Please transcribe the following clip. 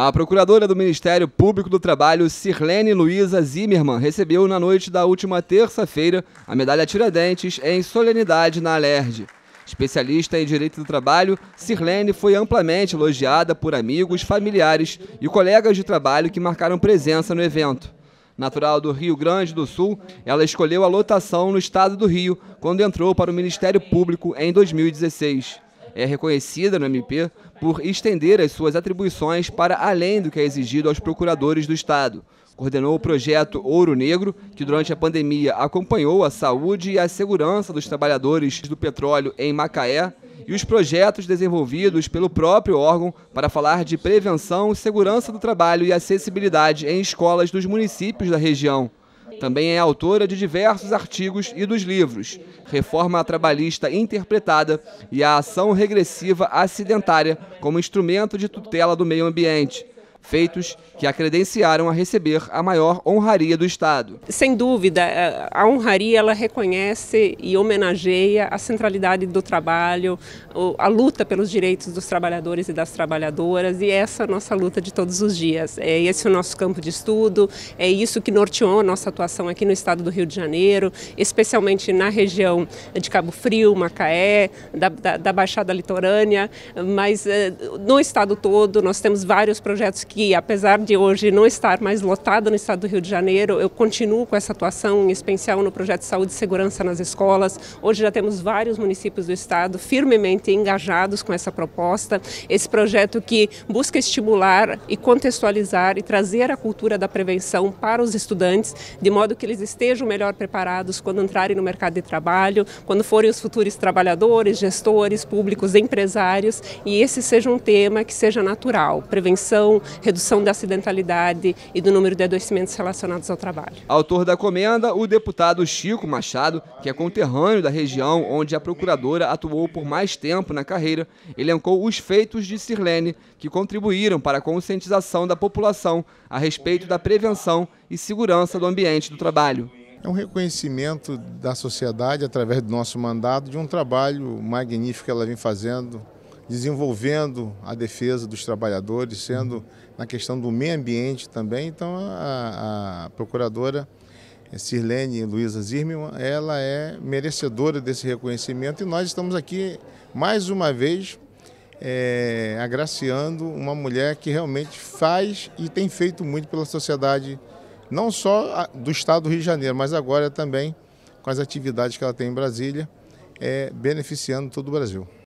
A procuradora do Ministério Público do Trabalho, Sirlene Luiza Zimmermann, recebeu na noite da última terça-feira a medalha Tiradentes em solenidade na Alerj. Especialista em direito do trabalho, Sirlene foi amplamente elogiada por amigos, familiares e colegas de trabalho que marcaram presença no evento. Natural do Rio Grande do Sul, ela escolheu a lotação no estado do Rio quando entrou para o Ministério Público em 2016 é reconhecida no MP por estender as suas atribuições para além do que é exigido aos procuradores do Estado. Coordenou o projeto Ouro Negro, que durante a pandemia acompanhou a saúde e a segurança dos trabalhadores do petróleo em Macaé e os projetos desenvolvidos pelo próprio órgão para falar de prevenção, segurança do trabalho e acessibilidade em escolas dos municípios da região. Também é autora de diversos artigos e dos livros Reforma Trabalhista Interpretada e a Ação Regressiva Acidentária como Instrumento de Tutela do Meio Ambiente, feitos que a credenciaram a receber a maior honraria do Estado. Sem dúvida, eh, a honraria ela reconhece e homenageia a centralidade do trabalho, a luta pelos direitos dos trabalhadores e das trabalhadoras, e essa é a nossa luta de todos os dias. É o nosso campo de estudo, é isso que norteou a nossa atuação aqui no estado do Rio de Janeiro, especialmente na região de Cabo Frio, Macaé, da, da, da Baixada Litorânea, mas eh, no estado todo nós temos vários projetos que apesar de hoje não estar mais lotada no estado do Rio de Janeiro, eu continuo com essa atuação, em especial no projeto de saúde e segurança nas escolas. Hoje já temos vários municípios do estado firmemente engajados com essa proposta, esse projeto que busca estimular e contextualizar e trazer a cultura da prevenção para os estudantes, de modo que eles estejam melhor preparados quando entrarem no mercado de trabalho, quando forem os futuros trabalhadores, gestores públicos, empresários, e esse seja um tema que seja natural. Prevenção, redução da acidentalidade e do número de adoecimentos relacionados ao trabalho. Autor da comenda, o deputado Chico Machado, que é conterrâneo da região onde a procuradora atuou por mais tempo na carreira, elencou os feitos de Sirlene, que contribuíram para a conscientização da população a respeito da prevenção e segurança do ambiente do trabalho. É um reconhecimento da sociedade, através do nosso mandato, de um trabalho magnífico que ela vem fazendo desenvolvendo a defesa dos trabalhadores, sendo na questão do meio ambiente também. Então, a, a procuradora eh, Sirlene Luiza Zirman, ela é merecedora desse reconhecimento e nós estamos aqui, mais uma vez, é, agraciando uma mulher que realmente faz e tem feito muito pela sociedade, não só do estado do Rio de Janeiro, mas agora também com as atividades que ela tem em Brasília, é, beneficiando todo o Brasil.